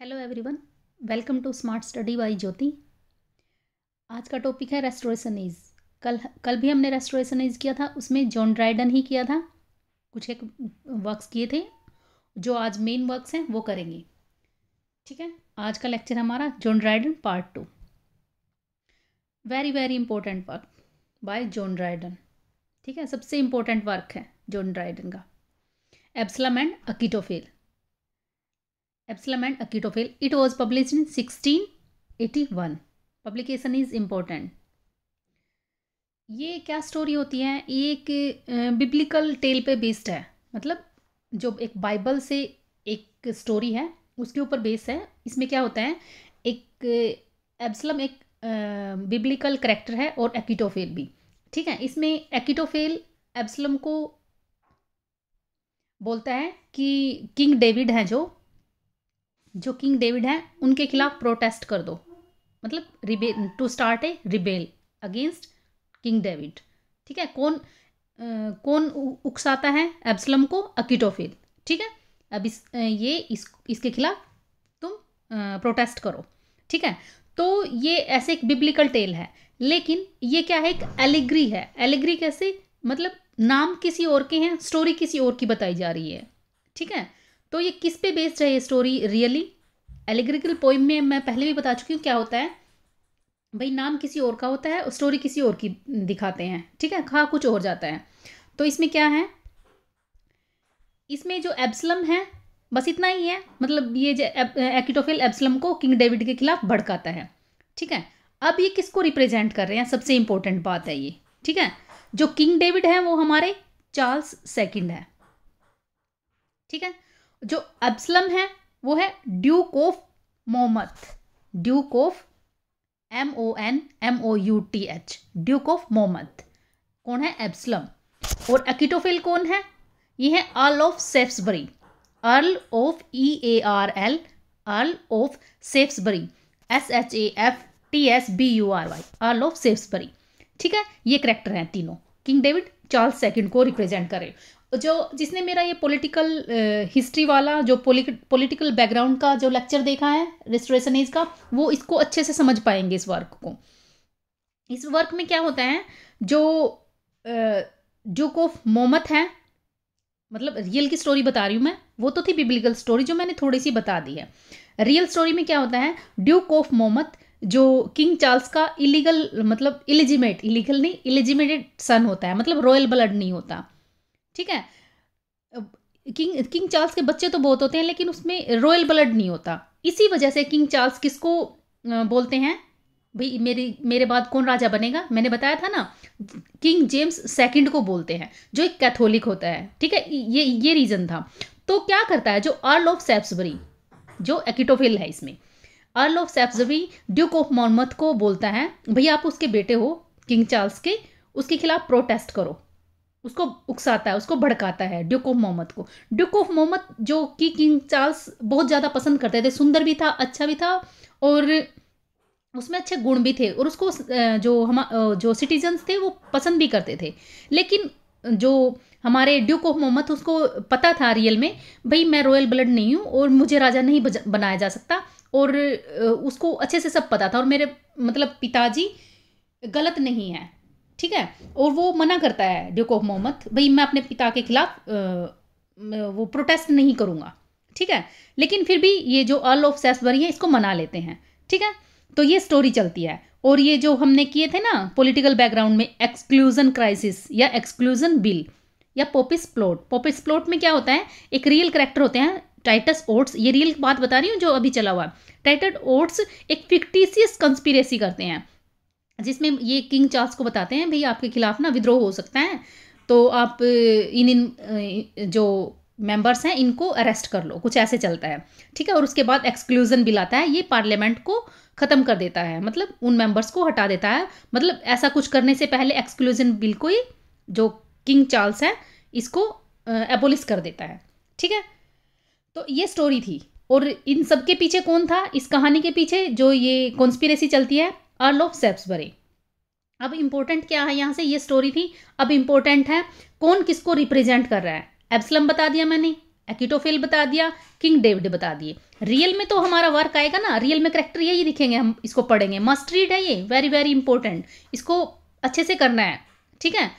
Hello everyone welcome to smart study by Jyoti आज का topic है रेस्टोरेशन इज कल कल भी हमने रेस्टोरेशन इज किया था उसमें जॉन ड्राइडन ही किया था कुछ एक वर्क्स किए थे जो आज मेन वर्क्स हैं वो करेंगे ठीक है आज का लेक्चर हमारा John Dryden part two very very important work by John Dryden ठीक है सबसे इंपॉर्टेंट वर्क है जॉन ड्राइडन का Absalom and Achitophel Epsilon and Achitophel. It was published in 1681. Publication is important. ये क्या स्टोरी होती है ये एक बिब्लिकल टेल पे बेस्ड है मतलब जो एक बाइबल से एक स्टोरी है उसके ऊपर बेस है इसमें क्या होता है एक एब्सलम एक बिब्लिकल करेक्टर है और एकिटोफेल भी ठीक है इसमें एकिटोफेल एब्सलम को बोलता है कि किंग डेविड है जो जो किंग डेविड हैं उनके खिलाफ प्रोटेस्ट कर दो मतलब rebel to start a rebel against king David ठीक है कौन आ, कौन उकसाता है एब्सलम को अकीटोफिल ठीक है अब इस ये इस इसके खिलाफ तुम आ, प्रोटेस्ट करो ठीक है तो ये ऐसे एक बिब्लिकल टेल है लेकिन ये क्या है एक एलिग्री है एलिग्री कैसे मतलब नाम किसी और के हैं स्टोरी किसी और की बताई जा रही है ठीक है तो ये किस पे बेस्ड है ये स्टोरी रियली एलिग्रिकल पोइम में मैं पहले भी बता चुकी हूँ क्या होता है भाई नाम किसी और का होता है स्टोरी किसी और की दिखाते हैं ठीक है खा हाँ, कुछ और जाता है तो इसमें क्या है इसमें जो एब्सलम है बस इतना ही है मतलब ये एक्टोफिल एब्सलम को किंग डेविड के खिलाफ भड़काता है ठीक है अब ये किसको रिप्रेजेंट कर रहे हैं सबसे इंपॉर्टेंट बात है ये ठीक है जो किंग डेविड है वो हमारे चार्ल्स सेकंड है ठीक है जो एब्सलम है वो है duke of Monmouth duke of M O N M O U T H duke of Monmouth कौन है एब्सलम और अकीटोफिल कौन है ये है earl of Shaftesbury earl of E A R L earl of Shaftesbury S H A F T S B U R Y earl of Shaftesbury ठीक है ये करेक्टर हैं तीनों किंग डेविड चार्ल्स सेकंड को रिप्रेजेंट करें जो जिसने मेरा ये पॉलिटिकल हिस्ट्री वाला जो पॉलिटिकल बैकग्राउंड का जो लेक्चर देखा है रिस्ट्रेशन एज का वो इसको अच्छे से समझ पाएंगे इस वर्क को इस वर्क में क्या होता है जो जुक ऑफ मोहम्मद है मतलब रियल की स्टोरी बता रही हूँ मैं वो तो थी बिब्लिकल स्टोरी जो मैंने थोड़ी सी बता दी है रियल स्टोरी में क्या होता है ड्यूक ऑफ मोहम्मद जो किंग चार्ल्स का इलीगल मतलब इलिजिमेट इलीगल नहीं इलिजिमेटेड सन होता है मतलब रॉयल ब्लड नहीं होता ठीक है किंग किंग चार्ल्स के बच्चे तो बहुत होते हैं लेकिन उसमें रॉयल ब्लड नहीं होता इसी वजह से किंग चार्ल्स किसको बोलते हैं भाई मेरी मेरे बाद कौन राजा बनेगा मैंने बताया था ना किंग जेम्स सेकंड को बोलते हैं जो एक कैथोलिक होता है ठीक है ये ये रीज़न था तो क्या करता है जो अर्ल ऑफ सेप्सबरी जो एकिटोफिल है इसमें earl of Shaftesbury duke of Monmouth को बोलता है भैया आप उसके बेटे हो किंग चार्ल्स के उसके खिलाफ प्रोटेस्ट करो उसको उकसाता है उसको भड़काता है ड्यूक ऑफ मोहम्मद को ड्यूक ऑफ मोहम्मद जो कि किंग चार्ल्स बहुत ज़्यादा पसंद करते थे सुंदर भी था अच्छा भी था और उसमें अच्छे गुण भी थे और उसको जो हम जो सिटीजन्स थे वो पसंद भी करते थे लेकिन जो हमारे ड्यूक ऑफ मोहम्मद उसको पता था रियल में भाई मैं रॉयल ब्लड नहीं हूँ और मुझे राजा नहीं बनाया जा सकता और उसको अच्छे से सब पता था और मेरे मतलब पिताजी गलत नहीं है ठीक है और वो मना करता है ड्यूक ऑफ मोहम्मद भाई मैं अपने पिता के खिलाफ वो प्रोटेस्ट नहीं करूँगा ठीक है लेकिन फिर भी ये जो अर्ल ऑफ सेसबरी है इसको मना लेते हैं ठीक है तो ये स्टोरी चलती है और ये जो हमने किए थे ना पॉलिटिकल बैकग्राउंड में एक्सक्लूजन क्राइसिस या एक्सक्लूजन बिल या पोपिस प्लॉट पोपिस प्लॉट में क्या होता है एक रियल करेक्टर होते हैं टाइटस ओट्स ये रियल बात बता रही हूँ जो अभी चला हुआ टाइटस ओट्स एक फिक्टिशियस कंस्पिरेसी करते हैं जिसमें ये किंग चार्ल्स को बताते हैं भाई आपके खिलाफ ना विद्रोह हो सकता है तो आप इन इन जो मेंबर्स हैं इनको अरेस्ट कर लो कुछ ऐसे चलता है ठीक है और उसके बाद एक्सक्लूजन बिल आता है ये पार्लियामेंट को ख़त्म कर देता है मतलब उन मेंबर्स को हटा देता है मतलब ऐसा कुछ करने से पहले एक्सक्लूजन बिल को ही जो किंग चार्ल्स है इसको एबोलिस कर देता है ठीक है तो ये स्टोरी थी और इन सब के पीछे कौन था इस कहानी के पीछे जो ये कॉन्स्पिरेसी चलती है अर्ल ऑफ सेप्सबरी अब इंपॉर्टेंट क्या है यहां से ये स्टोरी थी अब इम्पोर्टेंट है कौन किसको रिप्रेजेंट कर रहा है एब्सलम बता दिया मैंने एकिटोफेल बता दिया किंग डेविड बता दिए रियल में तो हमारा वर्क आएगा ना रियल में करेक्टर यही दिखेंगे हम इसको पढ़ेंगे मस्ट रीड है ये वेरी वेरी इंपॉर्टेंट इसको अच्छे से करना है ठीक है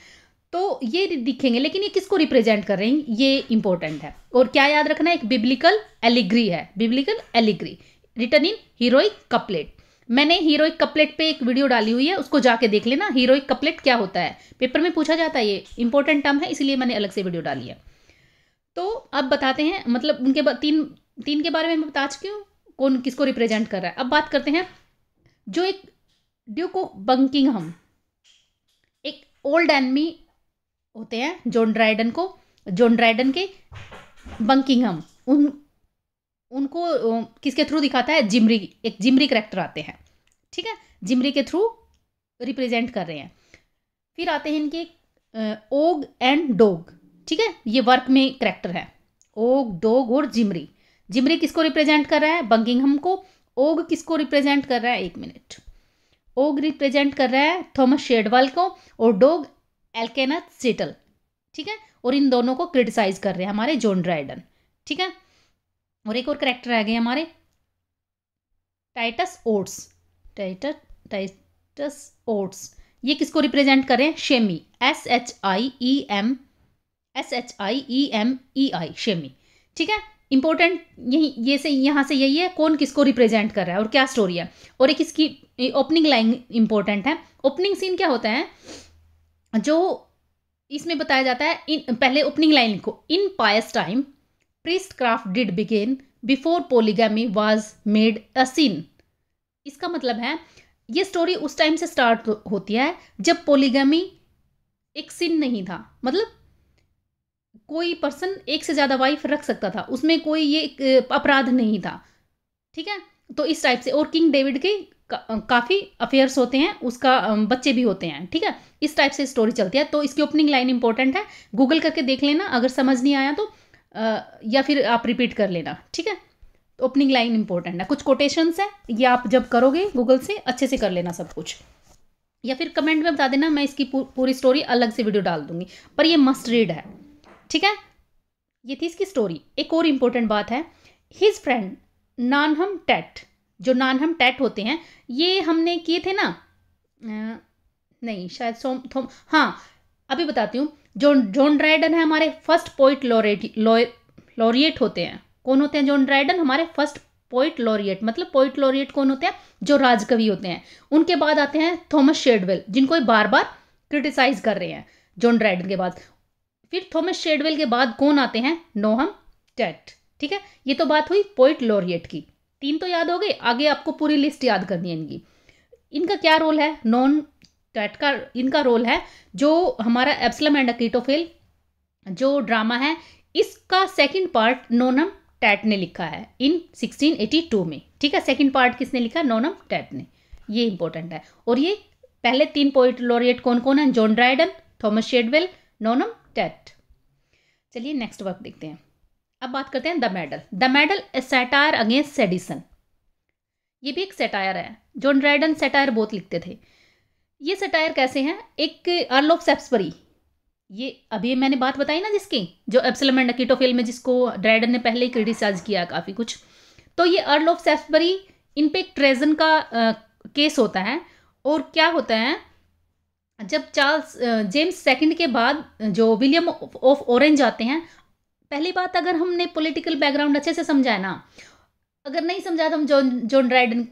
तो ये दिखेंगे लेकिन ये किसको रिप्रेजेंट कर रहे हैं ये इंपॉर्टेंट है और क्या याद रखना है एक बिब्लिकल एलिग्री है biblical allegory written in heroic couplet मैंने हीरोइक कपलेट पे एक वीडियो डाली हुई है उसको जाके देख लेना हीरोइक कपलेट क्या होता है पेपर में पूछा जाता है ये इंपॉर्टेंट टर्म है इसलिए मैंने अलग से वीडियो डाली है तो अब बताते हैं मतलब उनके तीन तीन के बारे में बता चुकी हूँ कौन किसको रिप्रेजेंट कर रहा है अब बात करते हैं जो एक ड्यूक ऑफ हम एक ओल्ड एनमी होते हैं जोन ड्राइडन को जोन ड्राइडन के बंकिंग हम उन उनको किसके थ्रू दिखाता है जिमरी एक जिमरी करेक्टर आते हैं ठीक है जिमरी के थ्रू रिप्रेजेंट कर रहे हैं फिर आते हैं इनके ओग एंड डोग ठीक है ये वर्क में करेक्टर है ओग डोग और जिमरी जिमरी किसको रिप्रेजेंट कर रहा है बंगिंगहम को ओग किसको रिप्रेजेंट कर रहा है एक मिनट ओग रिप्रेजेंट कर रहा है थॉमस शेडवाल को और डोग एल्केनाथ सीटल ठीक है और इन दोनों को क्रिटिसाइज कर रहे हैं हमारे जॉन ड्राइडन ठीक है और एक और करेक्टर आ गए हमारे Titus Oates Titus Titus Oates ये किसको रिप्रेजेंट करें Shimei S H I E M S H I E M E I Shimei ठीक है इंपॉर्टेंट यही ये से यहाँ से यही है कौन किसको रिप्रेजेंट कर रहा है और क्या स्टोरी है और एक इसकी ओपनिंग लाइन इंपॉर्टेंट है ओपनिंग सीन क्या होता है जो इसमें बताया जाता है इन पहले ओपनिंग लाइन को in pious time priestcraft did begin before polygamy was made a sin. इसका मतलब है ये स्टोरी उस टाइम से स्टार्ट होती है जब पोलीगमी एक सिन नहीं था मतलब कोई पर्सन एक से ज़्यादा वाइफ रख सकता था उसमें कोई ये अपराध नहीं था ठीक है तो इस टाइप से और किंग डेविड के का, काफ़ी अफेयर्स होते हैं उसका बच्चे भी होते हैं ठीक है इस टाइप से स्टोरी चलती है तो इसकी ओपनिंग लाइन इंपॉर्टेंट है गूगल करके देख लेना अगर समझ नहीं आया तो या फिर आप रिपीट कर लेना ठीक है ओपनिंग लाइन इंपॉर्टेंट है कुछ कोटेशंस है ये आप जब करोगे गूगल से अच्छे से कर लेना सब कुछ या फिर कमेंट में बता देना मैं इसकी पूर, पूरी स्टोरी अलग से वीडियो डाल दूंगी पर ये मस्ट रीड है ठीक है ये थी इसकी स्टोरी एक और इम्पोर्टेंट बात है हिज फ्रेंड नानहम टैट जो नानहम टैट होते हैं ये हमने किए थे ना नहीं शायद सोम थोम हाँ अभी बताती हूँ जॉन जॉन ड्राइडन है हमारे फर्स्ट पोइट लॉरेट लॉरिएट होते हैं कौन होते हैं जॉन ड्राइडन हमारे फर्स्ट पोइट लॉरिएट मतलब पोइट लॉरिएट कौन होते हैं जो राजकवि होते हैं उनके बाद आते हैं थॉमस शेडवेल जिनको बार बार क्रिटिसाइज कर रहे हैं जॉन ड्राइडन के बाद फिर थॉमस शेडवेल के बाद कौन आते हैं नोहम टेट ठीक है ये तो बात हुई पोइट लॉरिएट की तीन तो याद हो गए आगे आपको पूरी लिस्ट याद करनी है इनकी इनका क्या रोल है नॉन कैट का इनका रोल है जो हमारा एप्सलम एंड अकीटोफिल जो ड्रामा है इसका सेकंड पार्ट नोनम टैट ने लिखा है इन 1682 में ठीक है सेकंड पार्ट किसने लिखा नोनम टैट ने ये इंपॉर्टेंट है और ये पहले तीन पोइट लॉरिएट कौन कौन है John Dryden Thomas Shadwell Nahum Tate चलिए नेक्स्ट वर्क देखते हैं अब बात करते हैं the medal the medal a satire against sedition ये भी एक सेटायर है जॉन ड्राइडन सेटायर बहुत लिखते थे ये सटायर कैसे हैं एक अर्ल ऑफ सेप्सबरी ये अभी मैंने बात बताई ना जिसकी जो एप्सलम एंड अकीटोफेल में जिसको ड्रैडन ने पहले ही क्रिटिसाइज किया काफ़ी कुछ तो ये अर्ल ऑफ सेप्सबरी इन पे एक ट्रेजन का आ, केस होता है और क्या होता है जब चार्ल्स जेम्स सेकंड के बाद जो विलियम ऑफ ऑरेंज आते हैं पहली बात अगर हमने पॉलिटिकल बैकग्राउंड अच्छे से समझाया ना अगर नहीं समझाया तो हम जॉन जॉन ड्राइडन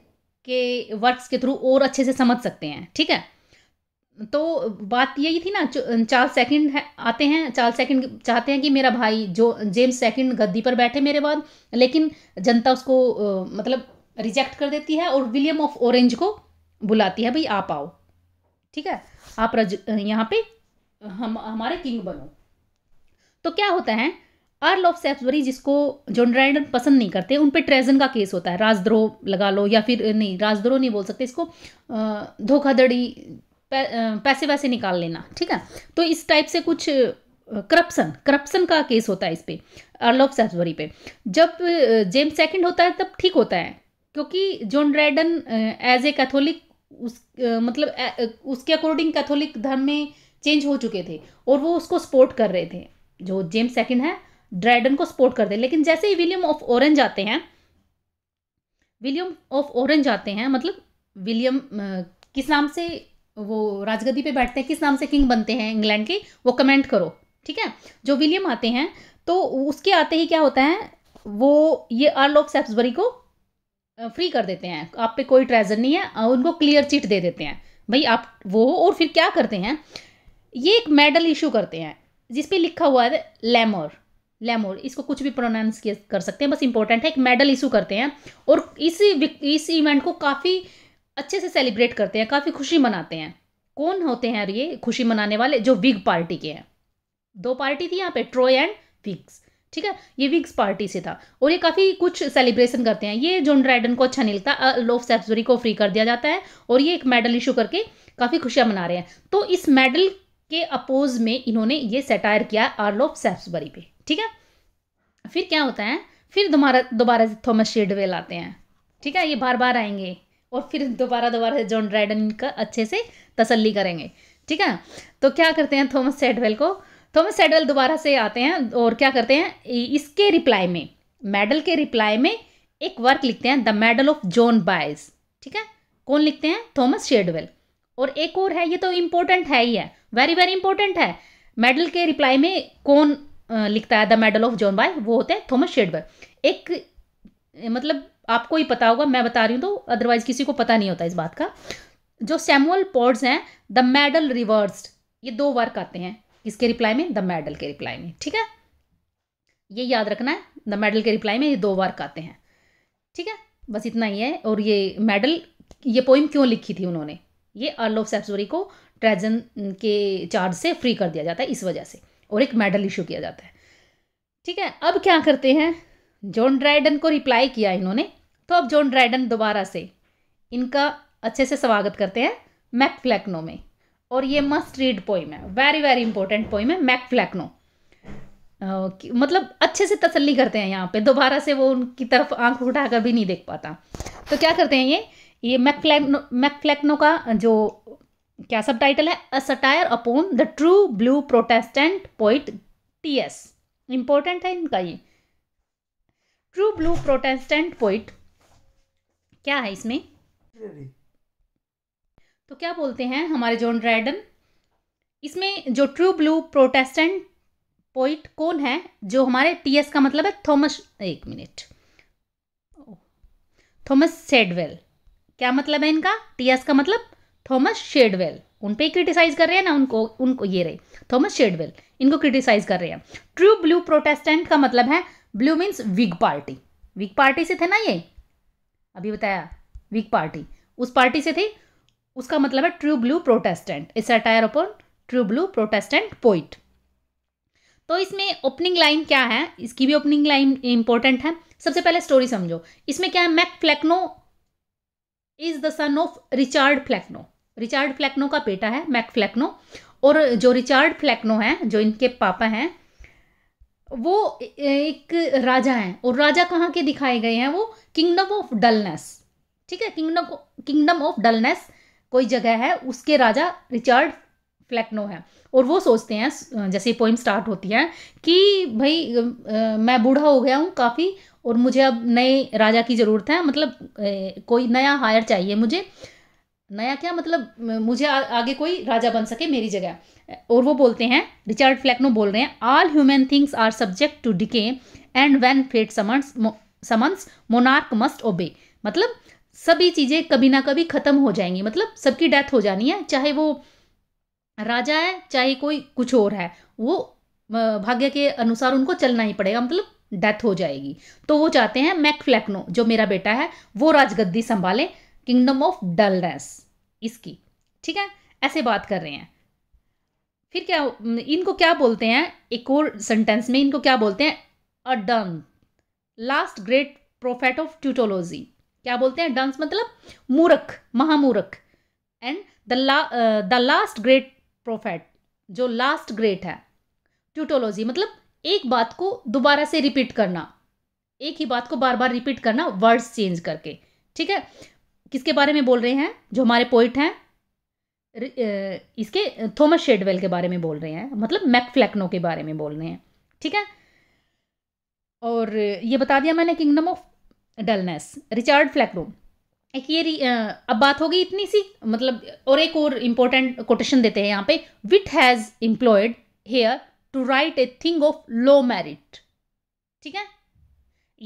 के वर्क्स के थ्रू और अच्छे से समझ सकते हैं ठीक है तो बात यही थी ना चार्ल्स सेकंड है, आते हैं चार्ल्स सेकंड चाहते हैं कि मेरा भाई जो जेम्स सेकंड गद्दी पर बैठे मेरे बाद लेकिन जनता उसको मतलब रिजेक्ट कर देती है और विलियम ऑफ ऑरेंज को बुलाती है भाई आप आओ ठीक है आप रज यहाँ पे हम हमारे किंग बनो तो क्या होता है अर्ल ऑफ सेफ्सबरी जिसको जॉन रैंडन पसंद नहीं करते उन पर ट्रेजन का केस होता है राजद्रोह लगा लो या फिर नहीं राजद्रोह नहीं बोल सकते इसको धोखाधड़ी पैसे वैसे निकाल लेना ठीक है तो इस टाइप से कुछ करप्शन करप्शन का केस होता है इस पर अर्ल ऑफ सेसबरी पे जब जेम्स सेकंड होता है तब ठीक होता है क्योंकि John Dryden as a Catholic उस आ, मतलब आ, उसके अकॉर्डिंग कैथोलिक धर्म में चेंज हो चुके थे और वो उसको सपोर्ट कर रहे थे जो जेम्स सेकंड है ड्रैडन को सपोर्ट करते लेकिन जैसे ही विलियम ऑफ ऑरेंज आते हैं विलियम ऑफ ऑरेंज आते हैं मतलब विलियम किस नाम से वो राजगद्दी पे बैठते हैं किस नाम से किंग बनते हैं इंग्लैंड के वो कमेंट करो ठीक है जो विलियम आते हैं तो उसके आते ही क्या होता है वो ये अर्ल ऑफ सेप्सबरी को फ्री कर देते हैं आप पे कोई ट्रेजर नहीं है उनको क्लियर चिट दे देते हैं भाई आप वो और फिर क्या करते हैं ये एक मेडल इशू करते हैं जिस पे लिखा हुआ है लेमोर लेमोर इसको कुछ भी प्रोनाउंस कर सकते हैं बस इंपॉर्टेंट है एक मेडल इशू करते हैं और इस इस इवेंट को काफ़ी अच्छे से सेलिब्रेट करते हैं काफ़ी खुशी मनाते हैं कौन होते हैं ये खुशी मनाने वाले जो विग पार्टी के हैं दो पार्टी थी यहाँ पे ट्रोय एंड विग्स ठीक है ये विग्स पार्टी से था और ये काफ़ी कुछ सेलिब्रेशन करते हैं ये जॉन ड्राइडन को अच्छा नहीं लगता लोफ सेप्सबरी को फ्री कर दिया जाता है और ये एक मेडल इशू करके काफ़ी खुशियाँ मना रहे हैं तो इस मेडल के अपोज में इन्होंने ये सेटायर किया आर्ल ऑफ सेप्सबरी पे ठीक है फिर क्या होता है फिर दोबारा दोबारा थॉमस शेडवेल आते हैं ठीक है ये बार बार आएंगे और फिर दोबारा दोबारा जॉन ड्राइडन का अच्छे से तसल्ली करेंगे ठीक है तो क्या करते हैं थॉमस सेडवेल को थॉमस सेडवेल दोबारा से आते हैं और क्या करते हैं इसके रिप्लाई में मेडल के रिप्लाई में एक वर्क लिखते हैं the medal of John Bayes ठीक है कौन लिखते हैं थॉमस शेडवेल और एक और है ये तो इम्पोर्टेंट है ही है वेरी वेरी इंपॉर्टेंट है मेडल के रिप्लाई में कौन लिखता है the medal of John Bayes वो होते हैं थॉमस शेडवेल एक मतलब आपको ही पता होगा मैं बता रही हूँ तो अदरवाइज किसी को पता नहीं होता इस बात का जो सैमुअल पॉड्स हैं द मेडल रिवर्स ये दो वर्क आते हैं इसके रिप्लाई में द मेडल के रिप्लाई में ठीक है ये याद रखना है द मेडल के रिप्लाई में ये दो वर्क आते हैं ठीक है बस इतना ही है और ये मेडल ये पोइम क्यों लिखी थी उन्होंने ये अर्ल ऑफ सेप्सोरी को ट्रेजन के चार्ज से फ्री कर दिया जाता है इस वजह से और एक मेडल इशू किया जाता है ठीक है अब क्या करते हैं जॉन ड्राइडन को रिप्लाई किया इन्होंने तो अब जॉन ड्राइडन दोबारा से इनका अच्छे से स्वागत करते हैं मैक फ्लैक्नो में और ये मस्ट रीड पोइम है वेरी वेरी इंपॉर्टेंट पोइम है मैक फ्लैक्नो मतलब अच्छे से तसल्ली करते हैं यहाँ पे दोबारा से वो उनकी तरफ आंख उठाकर भी नहीं देख पाता तो क्या करते हैं ये ये मैकफ्लैक्नो मैकफ्लैक्नो का जो क्या सब टाइटल है a satire upon the true blue Protestant poet T S important है इनका ये ट्रू ब्लू प्रोटेस्टेंट पोइट क्या है इसमें तो क्या बोलते हैं हमारे जॉन ड्रैडन इसमें जो ट्रू ब्लू प्रोटेस्टेंट पोइट कौन है जो हमारे टीएस का मतलब है थॉमस एक मिनट थॉमस शेडवेल क्या मतलब है इनका टीएस का मतलब थॉमस शेडवेल उन पे क्रिटिसाइज कर रहे हैं ना उनको उनको ये रहे थॉमस शेडवेल इनको क्रिटिसाइज कर रहे हैं ट्रू ब्लू प्रोटेस्टेंट का मतलब है blue means Whig party Whig party से थे ना ये अभी बताया विग पार्टी उस पार्टी से थी उसका मतलब है ट्रू ब्लू प्रोटेस्टेंट इस satire upon true blue Protestant poet तो इसमें ओपनिंग लाइन क्या है इसकी भी ओपनिंग लाइन इंपॉर्टेंट है सबसे पहले स्टोरी समझो इसमें क्या है Mac Flecknoe is the son of Richard Flecknoe Richard Flecknoe का बेटा है मैक फ्लैक्नो और जो रिचार्ड फ्लैक्नो है जो इनके पापा हैं वो एक राजा हैं और राजा कहाँ के दिखाए गए हैं वो किंगडम ऑफ डलनेस ठीक है किंगडम किंगडम ऑफ डलनेस कोई जगह है उसके राजा रिचर्ड फ्लैक्नो है और वो सोचते हैं जैसे पोइम स्टार्ट होती है कि भाई मैं बूढ़ा हो गया हूँ काफ़ी और मुझे अब नए राजा की ज़रूरत है मतलब कोई नया हायर चाहिए मुझे नया क्या मतलब मुझे आ, आगे कोई राजा बन सके मेरी जगह और वो बोलते हैं रिचर्ड फ्लैकनो बोल रहे हैं all human things are subject to decay and when fate summons summons monarch must obey मतलब सभी चीज़ें कभी ना कभी ख़त्म हो जाएंगी मतलब सबकी डेथ हो जानी है चाहे वो राजा है चाहे कोई कुछ और है वो भाग्य के अनुसार उनको चलना ही पड़ेगा मतलब डेथ हो जाएगी तो वो चाहते हैं मैक फ्लैकनो जो मेरा बेटा है वो राजगद्दी संभाले किंगडम ऑफ डलनेस इसकी ठीक है ऐसे बात कर रहे हैं फिर क्या इनको क्या बोलते हैं एक और सेंटेंस में इनको क्या बोलते हैं a dunce last great prophet of tautology क्या बोलते हैं डंस मतलब मूरख महामूरख and the la the last great prophet जो लास्ट ग्रेट है ट्यूटोलॉजी मतलब एक बात को दोबारा से रिपीट करना एक ही बात को बार बार रिपीट करना वर्ड्स चेंज करके ठीक है किसके बारे में बोल रहे हैं जो हमारे पोइट हैं इसके थॉमस शेडवेल के बारे में बोल रहे हैं मतलब मैकफ्लैक्नो के बारे में बोल रहे हैं ठीक है और ये बता दिया मैंने kingdom of dullness Richard Flecknoe एक ये अब बात हो गई इतनी सी मतलब और एक और इम्पोर्टेंट कोटेशन देते हैं यहाँ पे wit has employed here to write a thing of low merit ठीक है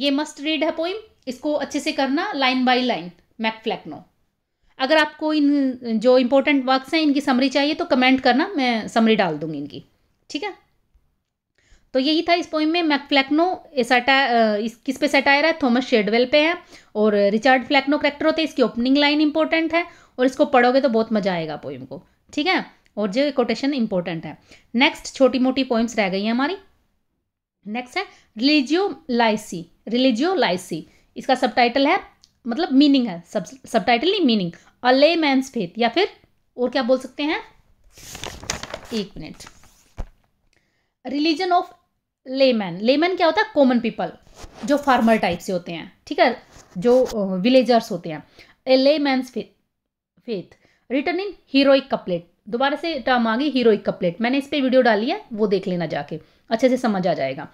ये मस्ट रीड है पोइम इसको अच्छे से करना लाइन बाय लाइन मैकफ्लैक्नो अगर आपको इन जो इम्पोर्टेंट वर्क्स हैं इनकी समरी चाहिए तो कमेंट करना मैं समरी डाल दूंगी इनकी ठीक है तो यही था इस पोइम में मैकफ्लैक्नो सटा इस किस पे सटायर है थॉमस शेडवेल पे है और रिचर्ड फ्लैक्नो करेक्टर होते हैं इसकी ओपनिंग लाइन इंपॉर्टेंट है और इसको पढ़ोगे तो बहुत मजा आएगा पोइम को ठीक है और जो कोटेशन इंपॉर्टेंट है नेक्स्ट छोटी मोटी पोइम्स रह गई हैं हमारी नेक्स्ट है रिलीजियो लाइसी रिलीजियो लाइसी इसका सब टाइटल है मतलब मीनिंग है सब सब टाइटल नहीं मीनिंग अ ले मैंस फेथ या फिर और क्या बोल सकते हैं एक minute religion of layman layman क्या होता है कॉमन पीपल जो फार्मर टाइप से होते हैं ठीक है जो विलेजर्स होते हैं a layman's faith written in heroic couplet दोबारा से टर्म आ गई हीरोइक कपलेट मैंने इस पर वीडियो डाली है वो देख लेना जाके अच्छे से समझ आ जाएगा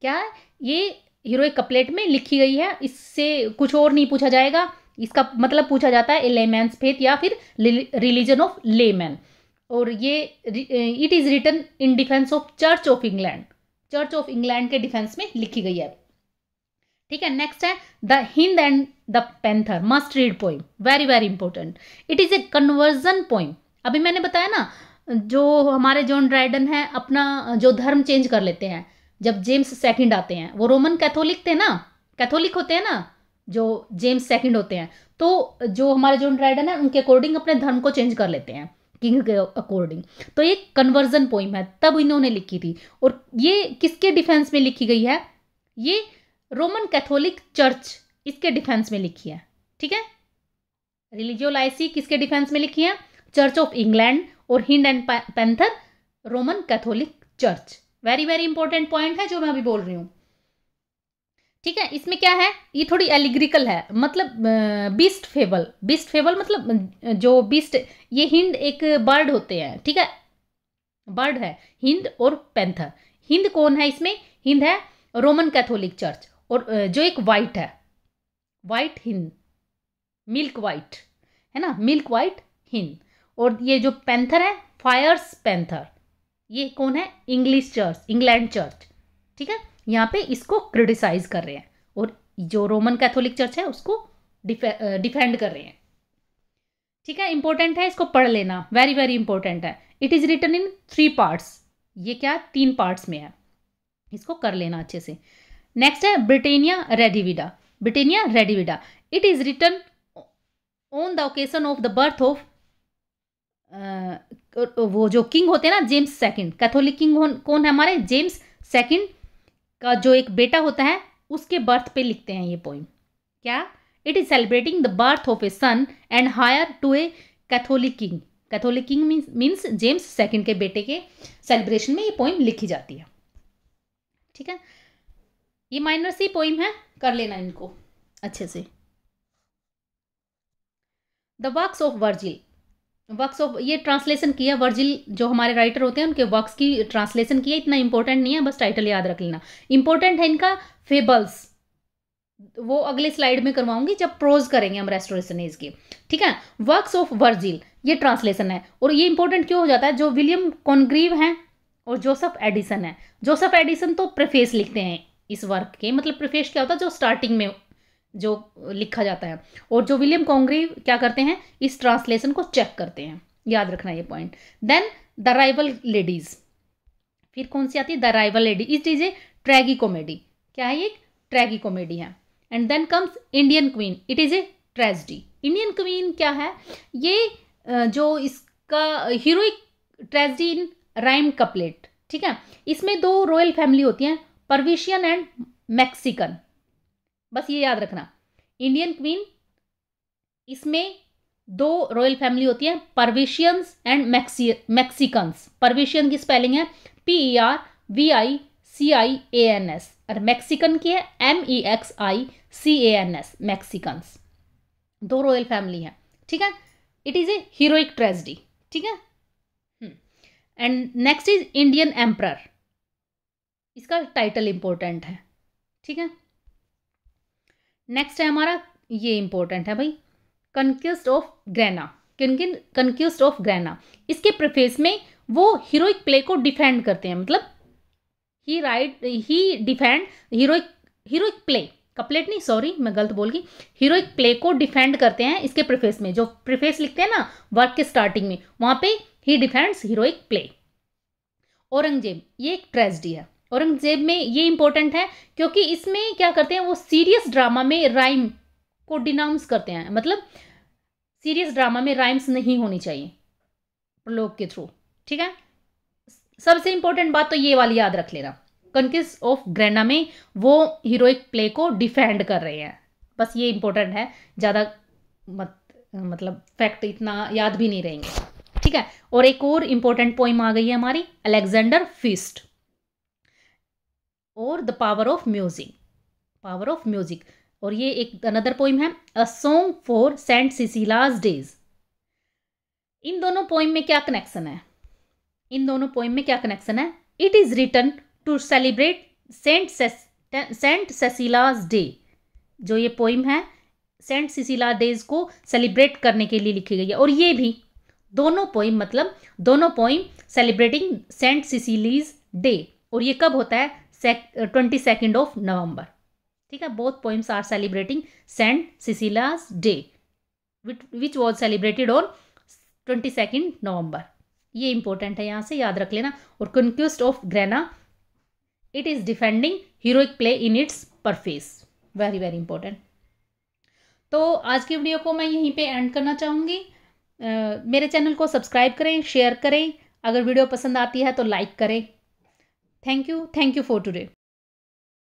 क्या है ये हीरोइक कपलेट में लिखी गई है इससे कुछ और नहीं पूछा जाएगा इसका मतलब पूछा जाता है ए लेमैन्स फेथ या फिर रिलीजन ऑफ लेमैन और ये it is written in defence of church of England church of England के डिफेंस में लिखी गई है ठीक है नेक्स्ट है the Hind and the Panther must read poem very very important it is a conversion poem अभी मैंने बताया ना जो हमारे जॉन ड्राइडन है अपना जो धर्म चेंज कर लेते हैं जब जेम्स सेकंड आते हैं वो रोमन कैथोलिक थे ना कैथोलिक होते हैं ना जो जेम्स सेकंड होते हैं तो जो हमारे जो ड्राइडन है उनके अकॉर्डिंग अपने धर्म को चेंज कर लेते हैं किंग के अकॉर्डिंग तो ये कन्वर्जन पोइम है तब इन्होंने लिखी थी और ये किसके डिफेंस में लिखी गई है ये रोमन कैथोलिक चर्च इसके डिफेंस में लिखी है ठीक है रिलीजियोलाइसी किसके डिफेंस में लिखी है चर्च ऑफ इंग्लैंड और Hind and Panther Roman Catholic church very very important point है जो मैं अभी बोल रही हूँ ठीक है इसमें क्या है ये थोड़ी एलिग्रिकल है मतलब बिस्ट फेबल बिस्ट फेबल मतलब जो बिस्ट ये हिंड एक बर्ड होते हैं ठीक है बर्ड है हिंद और पैंथर हिंद कौन है इसमें हिंद है रोमन कैथोलिक चर्च और जो एक वाइट है वाइट हिंद मिल्क वाइट है ना मिल्क वाइट हिंद और ये जो पैंथर है फायर्स पैंथर ये कौन है इंग्लिश चर्च इंग्लैंड चर्च ठीक है यहाँ पे इसको क्रिटिसाइज कर रहे हैं और जो रोमन कैथोलिक चर्च है उसको डिफेंड कर रहे हैं ठीक है इंपॉर्टेंट है इसको पढ़ लेना वेरी वेरी इंपॉर्टेंट है it is written in three parts ये क्या तीन पार्ट्स में है इसको कर लेना अच्छे से नेक्स्ट है Britannia Rediviva Britannia Rediviva it is written on the occasion of the birth of वो जो किंग होते हैं ना जेम्स सेकंड कैथोलिक किंग कौन है हमारे जेम्स सेकंड का जो एक बेटा होता है उसके बर्थ पे लिखते हैं ये पोइम क्या it is celebrating the birth of a son and heir to a Catholic king Catholic king means James second के बेटे के सेलिब्रेशन में ये पोइम लिखी जाती है ठीक है ये माइनर सी पोइम है कर लेना इनको अच्छे से the works of Virgil works of ये ट्रांसलेशन किया वर्जिल जो हमारे राइटर होते हैं उनके वर्क्स की ट्रांसलेशन किया इतना इंपॉर्टेंट नहीं है बस टाइटल याद रख लेना इंपॉर्टेंट है इनका फेबल्स वो अगले स्लाइड में करवाऊंगी जब प्रोज करेंगे हम रेस्टोरेशन एज के ठीक है वर्क्स ऑफ वर्जिल ये ट्रांसलेशन है और ये इंपॉर्टेंट क्यों हो जाता है जो विलियम कॉन्ग्रीव हैं और जोसफ एडिसन है जोसफ एडिसन तो प्रेफेस लिखते हैं इस वर्क के मतलब प्रिफेस क्या होता है जो स्टार्टिंग में जो लिखा जाता है और जो विलियम कॉन्ग्री क्या करते हैं इस ट्रांसलेशन को चेक करते हैं याद रखना ये point then the rival ladies फिर कौन सी आती है the rival lady it is a tragicomedy क्या है ये ट्रैगी कॉमेडी है and then comes Indian Queen it is a tragedy Indian Queen क्या है ये जो इसका heroic tragedy in rhyme couplet ठीक है इसमें दो रॉयल फैमिली होती हैं परविशियन एंड मैक्सिकन बस ये याद रखना इंडियन क्वीन इसमें दो रॉयल फैमिली होती है Peruvians and Mexi Mexicans Peruvian की स्पेलिंग है P E R V I C I A N S और मैक्सिकन की है M E X I C A N S Mexicans दो रॉयल फैमिली hmm. है ठीक है it is a heroic tragedy ठीक है and next is Indian Emperor इसका टाइटल इंपॉर्टेंट है ठीक है नेक्स्ट है हमारा ये इंपॉर्टेंट है भाई कंक्यूस्ट ऑफ ग्रैना क्योंकि कंक्यूस्ट ऑफ ग्रैना इसके प्रिफेस में वो हीरोइक प्ले को डिफेंड करते हैं मतलब he write he defend heroic heroic play couplet नहीं सॉरी मैं गलत बोल गई हीरोइक प्ले को डिफेंड करते हैं इसके प्रिफेस में जो प्रिफेस लिखते हैं ना वर्क के स्टार्टिंग में वहाँ पे he defends heroic play Aurangzeb ये एक ट्रेजडी है औरंगजेब में ये इंपॉर्टेंट है क्योंकि इसमें क्या करते हैं वो सीरियस ड्रामा में राइम को डिनाउंस करते हैं मतलब सीरियस ड्रामा में राइम्स नहीं होनी चाहिए प्रलोक के थ्रू ठीक है सबसे इंपॉर्टेंट बात तो ये वाली याद रख लेना कंकिस ऑफ ग्रेना में वो हीरोइक प्ले को डिफेंड कर रहे हैं बस ये इंपॉर्टेंट है ज़्यादा मत मतलब फैक्ट इतना याद भी नहीं रहेंगे ठीक है और एक और इंपॉर्टेंट पोइम आ गई है हमारी अलेक्जेंडर फिस्ट और the power of music power of music और ये एक अनदर पोइम है a song for Saint Cecilia's days इन दोनों पोइम में क्या कनेक्शन है इन दोनों पोइम में क्या कनेक्शन है it is written to celebrate Saint Saint Cecilia's day जो ये पोइम है सेंट सिसिला डेज को सेलिब्रेट करने के लिए लिखी गई है और ये भी दोनों पोइम मतलब दोनों poem celebrating Saint Cecilia's day और ये कब होता है ट्वेंटी सेकेंड ऑफ नवंबर ठीक है both poems are celebrating Saint Cecilia's day which was celebrated on twenty second November ये इंपॉर्टेंट है यहाँ से याद रख लेना और conquest of Granada it is defending heroic play in its preface very very important तो आज की वीडियो को मैं यहीं पे एंड करना चाहूँगी मेरे चैनल को सब्सक्राइब करें शेयर करें अगर वीडियो पसंद आती है तो लाइक करें Thank you. Thank you for today.